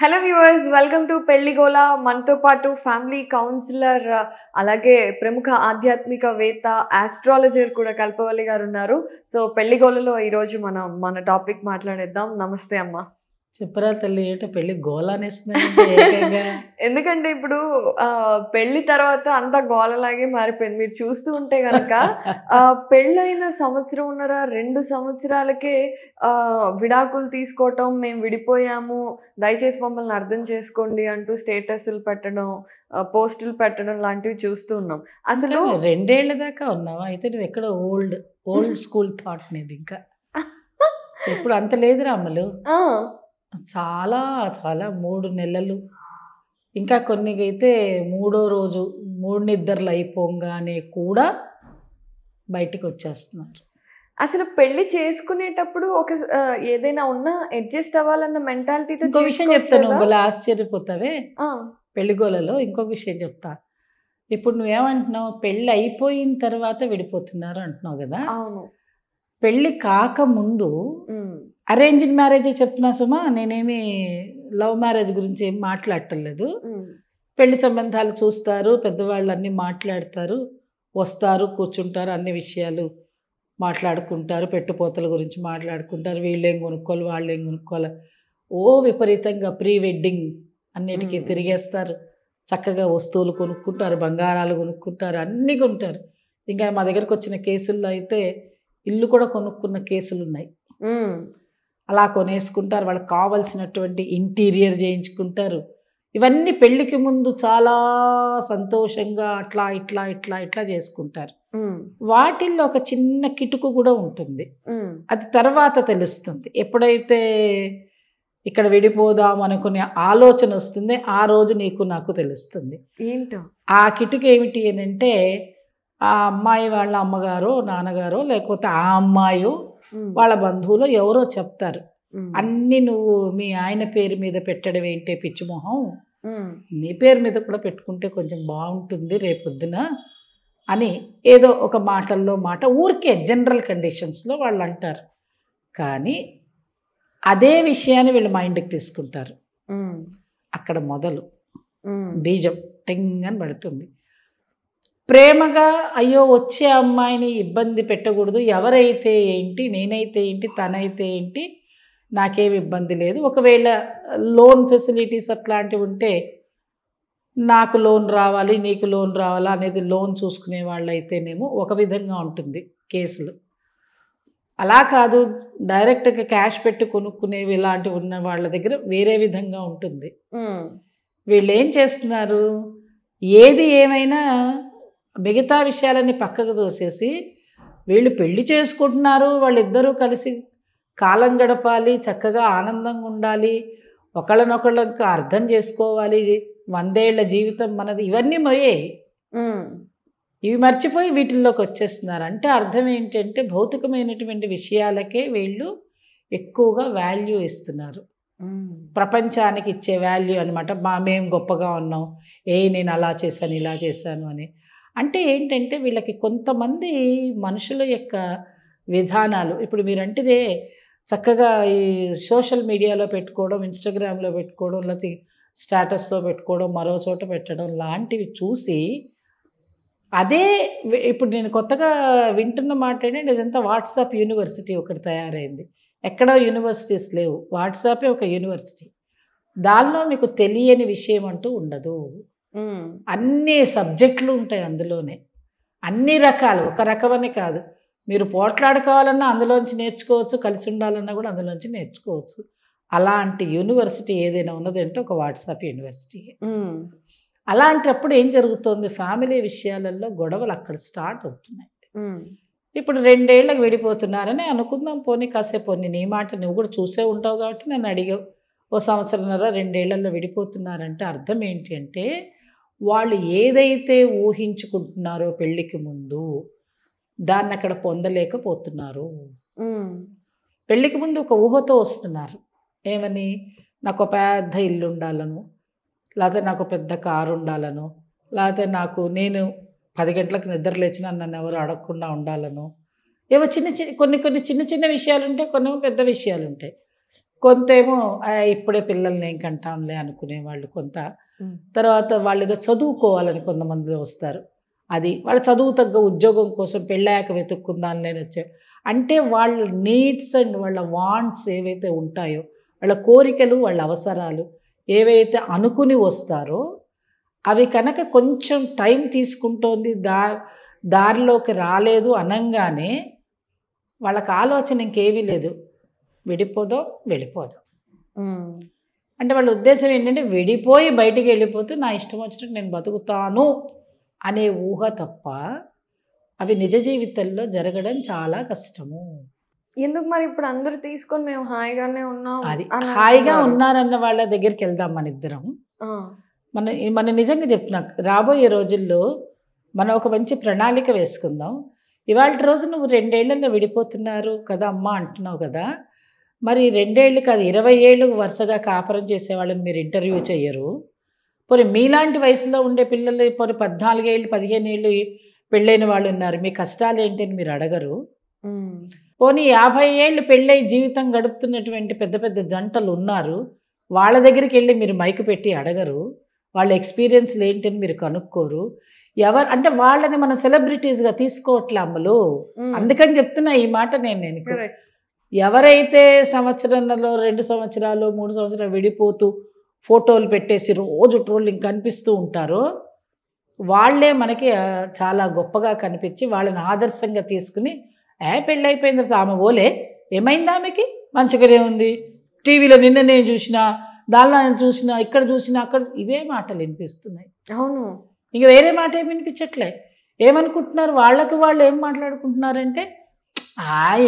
Hello viewers welcome to పెళ్లిగోళ మనతో పాటు ఫ్యామిలీ కౌన్సిలర్ అలాగే ప్రముఖ ఆధ్యాత్మికవేత్త ఆస్ట్రాలజర్ కూడా కల్పవల్లి గారు ఉన్నారు సో పెళ్లిగోలలో ఈరోజు మనం మన టాపిక్ మాట్లాడేద్దాం నమస్తే అమ్మ చెప్పరా తల్లి ఏంటో పెళ్లి గోళానేస్తుంది ఎందుకంటే ఇప్పుడు పెళ్లి తర్వాత అంతా గోళలాగే మారిపోయింది మీరు చూస్తూ ఉంటే కనుక పెళ్ళైన సంవత్సరం ఉన్నరా రెండు సంవత్సరాలకే విడాకులు తీసుకోవటం మేము విడిపోయాము దయచేసి మమ్మల్ని అర్థం చేసుకోండి అంటూ స్టేటస్లు పెట్టడం పోస్టులు పెట్టడం లాంటివి చూస్తూ ఉన్నాం అసలు రెండేళ్ల దాకా ఉన్నావా అయితే నువ్వు ఎక్కడ ఓల్డ్ ఓల్డ్ స్కూల్ థాట్ నీది ఇంకా ఇప్పుడు అంత లేదురా అమ్మలు చాలా చాలా మూడు నెలలు ఇంకా కొన్ని అయితే మూడో రోజు మూడు నిద్రలు అయిపోగానే కూడా బయటికి వచ్చేస్తున్నారు అసలు పెళ్లి చేసుకునేటప్పుడు ఒక ఏదైనా ఉన్నా అడ్జస్ట్ అవ్వాలన్న మెంటాలిటీతో ఇంకో విషయం చెప్తాను ఒకలా ఆశ్చర్యపోతావే పెళ్లిగోలలో ఇంకొక విషయం చెప్తా ఇప్పుడు నువ్వేమంటున్నావు పెళ్ళి అయిపోయిన తర్వాత విడిపోతున్నారు అంటున్నావు కదా అవును పెళ్ళి కాకముందు అరేంజ్డ్ మ్యారేజే చెప్తున్నా సుమా నేనేమి లవ్ మ్యారేజ్ గురించి ఏం మాట్లాడటలేదు పెళ్లి సంబంధాలు చూస్తారు పెద్దవాళ్ళు అన్ని మాట్లాడతారు వస్తారు కూర్చుంటారు అన్ని విషయాలు మాట్లాడుకుంటారు పెట్టుపోతల గురించి మాట్లాడుకుంటారు వీళ్ళు ఏం కొనుక్కోవాలి వాళ్ళు ఏం కొనుక్కోవాలి ఓ విపరీతంగా ప్రీ వెడ్డింగ్ అన్నిటికీ తిరిగేస్తారు చక్కగా వస్తువులు కొనుక్కుంటారు బంగారాలు కొనుక్కుంటారు అన్నీ కొంటారు ఇంకా మా దగ్గరకు వచ్చిన కేసుల్లో అయితే ఇల్లు కూడా కొనుక్కున్న కేసులు ఉన్నాయి అలా కొనేసుకుంటారు వాళ్ళకి కావలసినటువంటి ఇంటీరియర్ చేయించుకుంటారు ఇవన్నీ పెళ్లికి ముందు చాలా సంతోషంగా అట్లా ఇట్లా ఇట్లా ఇట్లా చేసుకుంటారు వాటిల్లో ఒక చిన్న కిటుకు కూడా ఉంటుంది అది తర్వాత తెలుస్తుంది ఎప్పుడైతే ఇక్కడ విడిపోదాం అనుకునే ఆలోచన వస్తుంది ఆ రోజు నీకు నాకు తెలుస్తుంది ఏంటో ఆ కిటుకు ఏమిటి అని అంటే ఆ అమ్మాయి వాళ్ళ అమ్మగారో నాన్నగారో లేకపోతే ఆ అమ్మాయో వాళ్ళ బంధువులు ఎవరో చెప్తారు అన్ని నువ్వు మీ ఆయన పేరు మీద పెట్టడం ఏంటే పిచ్చిమొహం నీ పేరు మీద కూడా పెట్టుకుంటే కొంచెం బాగుంటుంది రేపొద్దున అని ఏదో ఒక మాటల్లో మాట ఊరికే జనరల్ కండిషన్స్లో వాళ్ళు అంటారు కానీ అదే విషయాన్ని వీళ్ళు మైండ్కి తీసుకుంటారు అక్కడ మొదలు బీజం టింగ్ అని పడుతుంది ప్రేమగా అయ్యో వచ్చే అమ్మాయిని ఇబ్బంది పెట్టకూడదు ఎవరైతే ఏంటి నేనైతే ఏంటి తనైతే ఏంటి నాకేమి ఇబ్బంది లేదు ఒకవేళ లోన్ ఫెసిలిటీస్ అట్లాంటివి ఉంటే నాకు లోన్ రావాలి నీకు లోన్ రావాలా అనేది లోన్ చూసుకునే వాళ్ళైతేనేమో ఒక విధంగా ఉంటుంది కేసులు అలా కాదు డైరెక్ట్గా క్యాష్ పెట్టి కొనుక్కునేవి ఇలాంటివి ఉన్న వాళ్ళ దగ్గర వేరే విధంగా ఉంటుంది వీళ్ళు ఏం చేస్తున్నారు ఏది ఏమైనా మిగతా విషయాలన్నీ పక్కకు తోసేసి వీళ్ళు పెళ్లి చేసుకుంటున్నారు వాళ్ళిద్దరూ కలిసి కాలం గడపాలి చక్కగా ఆనందంగా ఉండాలి ఒకళ్ళనొకళ్ళకి అర్థం చేసుకోవాలి వందేళ్ల జీవితం మనది ఇవన్నీ మొయ్యే ఇవి మర్చిపోయి వీటిల్లోకి వచ్చేస్తున్నారు అంటే అర్థం ఏంటంటే భౌతికమైనటువంటి విషయాలకే వీళ్ళు ఎక్కువగా వాల్యూ ఇస్తున్నారు ప్రపంచానికి ఇచ్చే వాల్యూ అనమాట మా మేము గొప్పగా ఉన్నాం ఏ నేను అలా చేశాను ఇలా చేశాను అని అంటే ఏంటంటే వీళ్ళకి కొంతమంది మనుషుల యొక్క విధానాలు ఇప్పుడు మీరంటే చక్కగా ఈ సోషల్ మీడియాలో పెట్టుకోవడం ఇన్స్టాగ్రామ్లో పెట్టుకోవడం లేకపోతే స్టేటస్లో పెట్టుకోవడం మరో చోట పెట్టడం లాంటివి చూసి అదే ఇప్పుడు నేను కొత్తగా వింటున్న మాట ఏంటంటే ఇదంతా వాట్సాప్ యూనివర్సిటీ ఒకటి తయారైంది ఎక్కడ యూనివర్సిటీస్ లేవు వాట్సాపే ఒక యూనివర్సిటీ దానిలో మీకు తెలియని విషయం అంటూ ఉండదు అన్ని సబ్జెక్టులు ఉంటాయి అందులోనే అన్ని రకాలు ఒక రకమని కాదు మీరు పోట్లాడుకోవాలన్నా అందులోంచి నేర్చుకోవచ్చు కలిసి ఉండాలన్నా కూడా అందులోంచి నేర్చుకోవచ్చు అలాంటి యూనివర్సిటీ ఏదైనా ఉన్నదంటే ఒక వాట్సాప్ యూనివర్సిటీ అలాంటప్పుడు ఏం జరుగుతుంది ఫ్యామిలీ విషయాలలో గొడవలు అక్కడ స్టార్ట్ అవుతున్నాయి ఇప్పుడు రెండేళ్ళకి విడిపోతున్నారని అనుకుందాం పోనీ కాసేపు పోనీ నీ మాట నువ్వు కూడా చూసే ఉంటావు కాబట్టి నేను అడిగావు ఓ సంవత్సరంన్నర రెండేళ్లలో విడిపోతున్నారంటే అర్థం ఏంటి అంటే వాళ్ళు ఏదైతే ఊహించుకుంటున్నారో పెళ్ళికి ముందు దాన్ని అక్కడ పొందలేకపోతున్నారు పెళ్ళికి ముందు ఒక ఊహతో వస్తున్నారు ఏమని నాకు పెద్ద ఇల్లు ఉండాలను లేకపోతే నాకు పెద్ద కారు ఉండాలను లేకపోతే నాకు నేను పది గంటలకు నిద్ర లేచినా నన్ను ఎవరు అడగకుండా ఉండాలను ఏవో చిన్న చిన్న కొన్ని కొన్ని చిన్న చిన్న విషయాలు ఉంటాయి కొన్ని పెద్ద విషయాలు ఉంటాయి కొంతేమో ఇప్పుడే పిల్లల్ని ఏం కంటాంలే అనుకునే వాళ్ళు కొంత తర్వాత వాళ్ళు ఏదో చదువుకోవాలని కొంతమంది వస్తారు అది వాళ్ళ చదువు తగ్గ ఉద్యోగం కోసం పెళ్ళాక వెతుక్కుందాం నేను వచ్చే అంటే వాళ్ళ నీడ్స్ అండ్ వాళ్ళ వాంట్స్ ఏవైతే ఉంటాయో వాళ్ళ కోరికలు వాళ్ళ అవసరాలు ఏవైతే అనుకుని వస్తారో అవి కనుక కొంచెం టైం తీసుకుంటోంది దా దారిలోకి రాలేదు అనంగానే వాళ్ళకి ఆలోచన ఇంకేమీ లేదు విడిపోదో వెళ్ళిపోదు అంటే వాళ్ళ ఉద్దేశం ఏంటంటే విడిపోయి బయటికి వెళ్ళిపోతే నా ఇష్టం వచ్చినట్టు నేను బతుకుతాను అనే ఊహ తప్ప అవి నిజ జీవితంలో జరగడం చాలా కష్టము ఎందుకు మరి ఇప్పుడు అందరూ తీసుకొని మేము హాయిగానే ఉన్నాం అది హాయిగా ఉన్నారన్న వాళ్ళ దగ్గరికి వెళ్దాం మన ఇద్దరం మన మన నిజంగా చెప్తున్నా రాబోయే రోజుల్లో మనం ఒక మంచి ప్రణాళిక వేసుకుందాం ఇవాళ రోజు నువ్వు రెండేళ్లలో విడిపోతున్నారు కదా అమ్మ అంటున్నావు కదా మరి రెండేళ్ళు కాదు ఇరవై ఏళ్ళు వరుసగా కాపురం చేసే వాళ్ళని మీరు ఇంటర్వ్యూ చేయరు పోని మీలాంటి వయసులో ఉండే పిల్లలు పోని పద్నాలుగేళ్ళు పదిహేను ఏళ్ళు పెళ్ళైన వాళ్ళు ఉన్నారు మీ కష్టాలు ఏంటి అని మీరు అడగరు పోనీ యాభై ఏళ్ళు పెళ్ళై జీవితం గడుపుతున్నటువంటి పెద్ద పెద్ద జంటలు ఉన్నారు వాళ్ళ దగ్గరికి వెళ్ళి మీరు మైకు పెట్టి అడగరు వాళ్ళ ఎక్స్పీరియన్స్లు ఏంటని మీరు కనుక్కోరు ఎవరు అంటే వాళ్ళని మన సెలబ్రిటీస్గా తీసుకోవట్లే అమ్మలు అందుకని చెప్తున్నా ఈ మాట నేను నేను ఎవరైతే సంవత్సరంలో రెండు సంవత్సరాలు మూడు సంవత్సరాలు విడిపోతూ ఫోటోలు పెట్టేసి రోజు ట్రోలింగ్ కనిపిస్తూ ఉంటారో వాళ్ళే మనకి చాలా గొప్పగా కనిపించి వాళ్ళని ఆదర్శంగా తీసుకుని ఏ పెళ్ళైపోయిన తర్వాత ఆమె ఓలే ఏమైంది ఆమెకి మంచిగానే ఉంది టీవీలో నిన్ననే చూసినా దానిలో చూసినా ఇక్కడ చూసినా అక్కడ ఇవే మాటలు వినిపిస్తున్నాయి అవును ఇంకా వేరే మాట ఏమి వినిపించట్లే ఏమనుకుంటున్నారు వాళ్ళకి వాళ్ళు ఏం మాట్లాడుకుంటున్నారంటే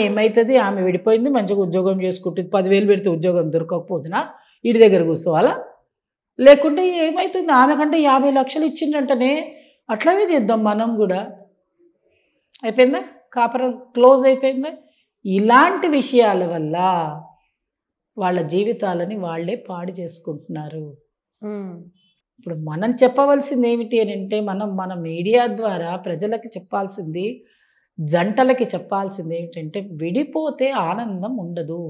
ఏమవుతుంది ఆమె విడిపోయింది మంచిగా ఉద్యోగం చేసుకుంటుంది పదివేలు పెడితే ఉద్యోగం దొరకకపోతున్నా ఇటు దగ్గర కూర్చోవాలా లేకుంటే ఏమవుతుంది ఆమె కంటే యాభై లక్షలు ఇచ్చిందంటనే అట్లానే చేద్దాం మనం కూడా అయిపోయిందా కాపురం క్లోజ్ అయిపోయిందా ఇలాంటి విషయాల వల్ల వాళ్ళ జీవితాలని వాళ్ళే పాడు చేసుకుంటున్నారు ఇప్పుడు మనం చెప్పవలసింది ఏమిటి అని అంటే మనం మన మీడియా ద్వారా ప్రజలకు చెప్పాల్సింది జంటలకి చెప్పాల్సింది ఏంటంటే విడిపోతే ఆనందం ఉండదు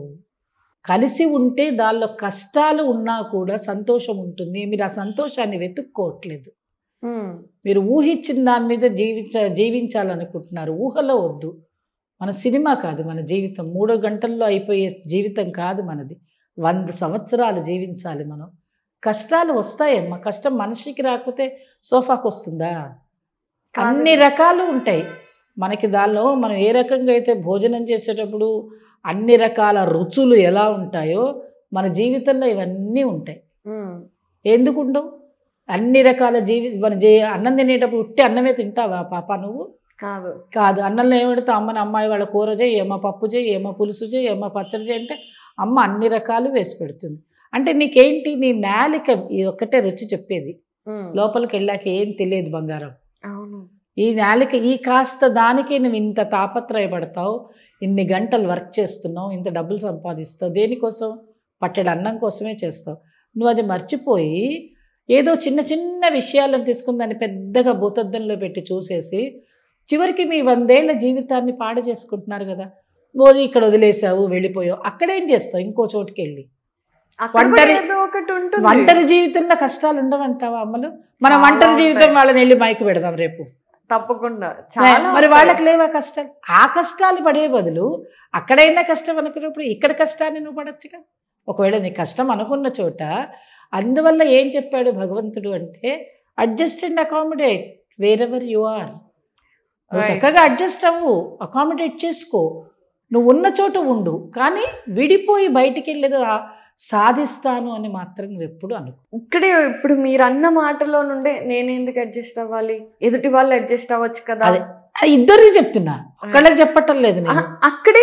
కలిసి ఉంటే దానిలో కష్టాలు ఉన్నా కూడా సంతోషం ఉంటుంది మీరు ఆ సంతోషాన్ని వెతుక్కోవట్లేదు మీరు ఊహించిన దాని మీద జీవించ జీవించాలనుకుంటున్నారు ఊహలో వద్దు మన సినిమా కాదు మన జీవితం మూడో గంటల్లో అయిపోయే జీవితం కాదు మనది వంద సంవత్సరాలు జీవించాలి మనం కష్టాలు వస్తాయమ్మా కష్టం మనిషికి రాకపోతే సోఫాకు వస్తుందా అన్ని రకాలు ఉంటాయి మనకి దానిలో మనం ఏ రకంగా అయితే భోజనం చేసేటప్పుడు అన్ని రకాల రుచులు ఎలా ఉంటాయో మన జీవితంలో ఇవన్నీ ఉంటాయి ఎందుకు ఉండవు అన్ని రకాల జీవి మన అన్నం తినేటప్పుడు ఉట్టి అన్నమే తింటావా పాప నువ్వు కాదు కాదు అన్నంలో ఏమంటే అమ్మని అమ్మాయి వాళ్ళ కూర చేయి ఏమో పప్పు చేయి ఏమో పులుసు చేయి ఏమో పచ్చడి చేయి అంటే అమ్మ అన్ని రకాలు వేసి పెడుతుంది అంటే నీకేంటి నీ నాలిక ఇది ఒక్కటే రుచి చెప్పేది లోపలికి వెళ్ళాక ఏం తెలియదు బంగారం అవును ఈ నేలకి ఈ కాస్త దానికి నువ్వు ఇంత తాపత్రయపడతావు ఇన్ని గంటలు వర్క్ చేస్తున్నావు ఇంత డబ్బులు సంపాదిస్తావు దేనికోసం పట్టడి అన్నం కోసమే చేస్తావు నువ్వు అది మర్చిపోయి ఏదో చిన్న చిన్న విషయాలను తీసుకుని దాన్ని పెద్దగా భూతద్దంలో పెట్టి చూసేసి చివరికి మీ వందేళ్ల జీవితాన్ని పాడు చేసుకుంటున్నారు కదా ఓ ఇక్కడ వదిలేసావు వెళ్ళిపోయావు అక్కడేం చేస్తావు ఇంకో చోటుకి వెళ్ళి ఒంటరి ఒంటరి జీవితంలో కష్టాలు ఉండవంటావా అమ్మలు మనం ఒంటరి జీవితం వాళ్ళని వెళ్ళి మైకి పెడదాం రేపు తప్పకుండా చాలా మరి వాళ్ళకి లేవా కష్టాలు ఆ కష్టాలు పడే బదులు అక్కడైనా కష్టం అనుకున్నప్పుడు ఇక్కడ కష్టాన్ని నువ్వు పడచ్చుగా ఒకవేళ నీ కష్టం అనుకున్న చోట అందువల్ల ఏం చెప్పాడు భగవంతుడు అంటే adjust and accommodate wherever you are చక్కగా అడ్జస్ట్ అవ్వు అకామిడేట్ చేసుకో నువ్వు ఉన్న చోట ఉండు కానీ విడిపోయి బయటికి వెళ్ళేది సాధిస్తాను అని మాత్రం నువ్వు ఎప్పుడు అనుకో ఇక్కడే ఇప్పుడు మీరు అన్న మాటలో నుండే నేను ఎందుకు అడ్జస్ట్ అవ్వాలి ఎదుటి వాళ్ళు అడ్జస్ట్ అవ్వచ్చు కదా ఇద్దరికి చెప్తున్నా అక్కడ చెప్పటం లేదు అక్కడే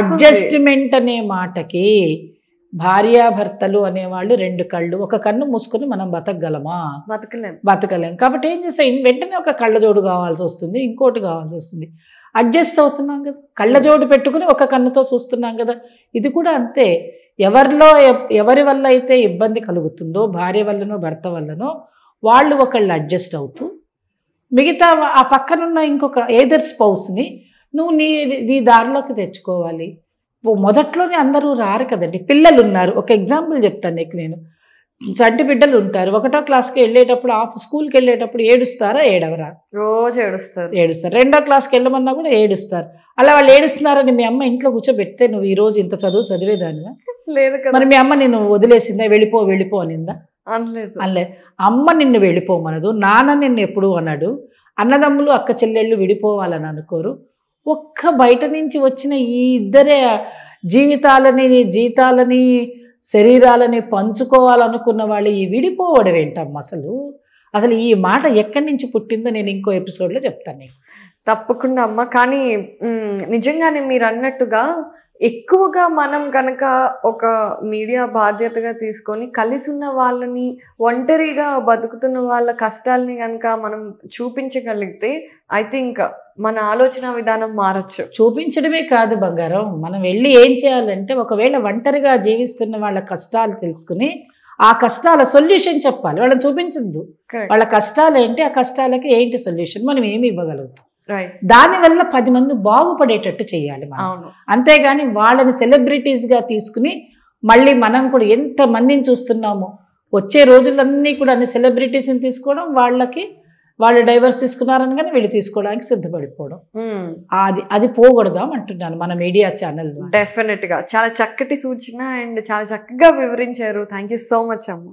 అడ్జస్ట్మెంట్ అనే మాటకి భార్యాభర్తలు అనేవాళ్ళు రెండు కళ్ళు ఒక కన్ను మూసుకుని మనం బతకగలమా బతకలేం బతకలేం కాబట్టి ఏం చేస్తాం వెంటనే ఒక కళ్ళజోడు కావాల్సి వస్తుంది ఇంకోటి కావాల్సి వస్తుంది అడ్జస్ట్ అవుతున్నాం కదా కళ్ళజోడు hmm. పెట్టుకుని ఒక కన్నుతో చూస్తున్నాం కదా ఇది కూడా అంతే ఎవరిలో ఎవరి వల్ల అయితే ఇబ్బంది కలుగుతుందో భార్య వల్లనో భర్త వల్లనో వాళ్ళు ఒకళ్ళు అడ్జస్ట్ అవుతూ మిగతా ఆ పక్కనున్న ఇంకొక ఏదర్ స్పౌస్ని నువ్వు నీ నీ దారిలోకి తెచ్చుకోవాలి మొదట్లోనే అందరూ రారు కదండి పిల్లలు ఉన్నారు ఒక ఎగ్జాంపుల్ చెప్తాను నీకు నేను చంటి బిడ్డలు ఉంటారు ఒకటో క్లాస్కి వెళ్ళేటప్పుడు ఆఫ్ స్కూల్కి వెళ్ళేటప్పుడు ఏడుస్తారా ఏడవరా రోజు ఏడుస్తారు ఏడుస్తారు రెండో క్లాస్కి వెళ్ళమన్నా కూడా ఏడుస్తారు అలా వాళ్ళు ఏడుస్తున్నారని మీ అమ్మ ఇంట్లో కూర్చోబెట్టే నువ్వు ఈ రోజు ఇంత చదువు చదివేదాన్ని లేదు మరి మీ అమ్మ నేను వదిలేసిందా వెళ్ళిపో వెళ్ళిపో అనిందా అనలేదు అనలే అమ్మ నిన్ను వెళ్ళిపోమనదు నాన్న నిన్ను ఎప్పుడు అన్నాడు అన్నదమ్ములు అక్క చెల్లెళ్ళు విడిపోవాలని అనుకోరు ఒక్క బయట నుంచి వచ్చిన ఈ ఇద్దరే జీవితాలని జీతాలని శరీరాలని పంచుకోవాలనుకున్న వాళ్ళు ఈ విడిపోవడం ఏంటమ్మా అసలు అసలు ఈ మాట ఎక్కడి నుంచి పుట్టిందో నేను ఇంకో ఎపిసోడ్లో చెప్తాను తప్పకుండా అమ్మ కానీ నిజంగానే మీరు అన్నట్టుగా ఎక్కువగా మనం కనుక ఒక మీడియా బాధ్యతగా తీసుకొని కలిసి ఉన్న వాళ్ళని ఒంటరిగా బతుకుతున్న వాళ్ళ కష్టాలని కనుక మనం చూపించగలిగితే ఐ థింక్ మన ఆలోచన విధానం మారచ్చు చూపించడమే కాదు బంగారం మనం వెళ్ళి ఏం చేయాలంటే ఒకవేళ ఒంటరిగా జీవిస్తున్న వాళ్ళ కష్టాలు తెలుసుకుని ఆ కష్టాల సొల్యూషన్ చెప్పాలి వాళ్ళని చూపించద్దు వాళ్ళ కష్టాలు ఏంటి ఆ కష్టాలకి ఏంటి సొల్యూషన్ మనం ఏమి ఇవ్వగలుగుతాం దానివల్ల పది మంది బాగుపడేటట్టు చేయాలి మనం అంతేగాని వాళ్ళని సెలబ్రిటీస్గా తీసుకుని మళ్ళీ మనం కూడా ఎంత మందిని చూస్తున్నాము వచ్చే రోజులన్నీ కూడా అన్ని సెలబ్రిటీస్ని తీసుకోవడం వాళ్ళకి వాళ్ళు డైవర్స్ తీసుకున్నారని కానీ వీళ్ళు తీసుకోవడానికి సిద్ధపడిపోవడం అది అది పోగొడదాం అంటున్నాను మన మీడియా ఛానల్ డెఫినెట్ గా చాలా చక్కటి సూచన అండ్ చాలా చక్కగా వివరించారు థ్యాంక్ సో మచ్ అమ్మ